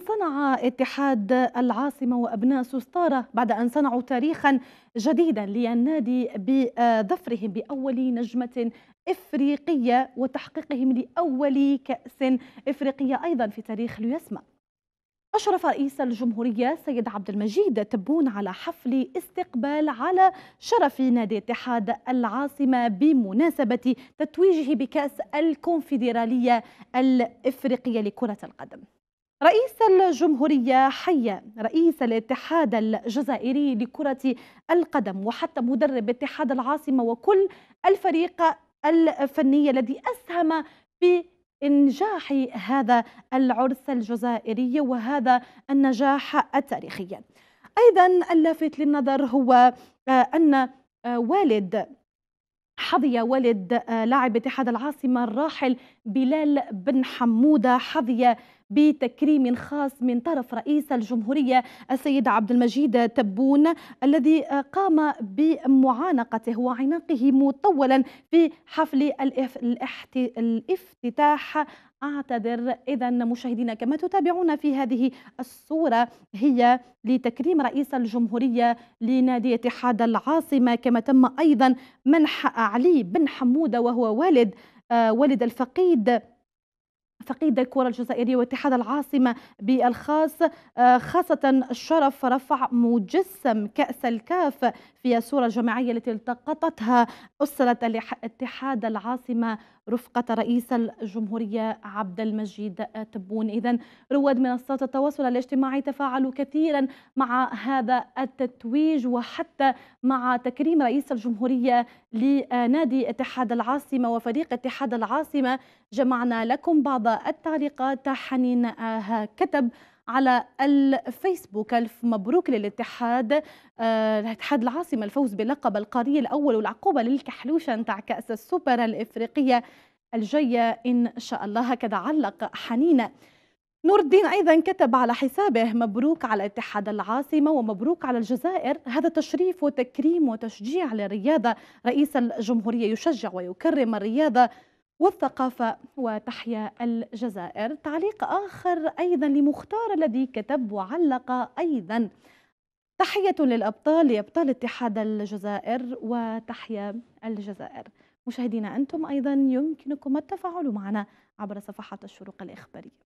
صنع اتحاد العاصمة وأبناء سوستارة بعد أن صنعوا تاريخا جديدا للنادي بظفرهم بأول نجمة إفريقية وتحقيقهم لأول كأس إفريقية أيضا في تاريخ اليسمى أشرف رئيس الجمهورية سيد عبد المجيد تبون على حفل استقبال على شرف نادي اتحاد العاصمة بمناسبة تتويجه بكأس الكونفدرالية الإفريقية لكرة القدم رئيس الجمهورية حيا رئيس الاتحاد الجزائري لكرة القدم وحتى مدرب اتحاد العاصمة وكل الفريق الفني الذي أسهم في إنجاح هذا العرس الجزائري وهذا النجاح التاريخي أيضا اللافت للنظر هو آه، أن آه، والد حظي والد آه، لاعب اتحاد العاصمة الراحل بلال بن حمودة حظي بتكريم خاص من طرف رئيس الجمهورية السيد عبد المجيد تبون الذي قام بمعانقته وعناقه مطولا في حفل الافتتاح اعتذر اذا مشاهدينا كما تتابعون في هذه الصوره هي لتكريم رئيس الجمهوريه لنادي اتحاد العاصمه كما تم ايضا منح علي بن حموده وهو والد آه والد الفقيد فقيد الكرة الجزائرية واتحاد العاصمة بالخاص آه، خاصة الشرف رفع مجسم كأس الكاف في الصورة الجماعية التي التقطتها أسرة اتحاد العاصمة رفقة رئيس الجمهورية عبد المجيد تبون إذا رواد منصات التواصل الاجتماعي تفاعلوا كثيرا مع هذا التتويج وحتى مع تكريم رئيس الجمهورية لنادي اتحاد العاصمة وفريق اتحاد العاصمة جمعنا لكم بعض التعليقات حنين آه، كتب على الفيسبوك ألف مبروك للاتحاد آه، الاتحاد العاصمة الفوز بلقب القاري الأول والعقوبة للكحلوشة نتاع كأس السوبر الإفريقية الجاية إن شاء الله هكذا علق حنينة نور الدين ايضا كتب على حسابه مبروك على اتحاد العاصمه ومبروك على الجزائر هذا تشريف وتكريم وتشجيع للرياضه رئيس الجمهوريه يشجع ويكرم الرياضه والثقافة وتحيا الجزائر تعليق آخر أيضا لمختار الذي كتب وعلق أيضا تحية للأبطال لأبطال اتحاد الجزائر وتحيا الجزائر مشاهدينا أنتم أيضا يمكنكم التفاعل معنا عبر صفحات الشروق الإخبارية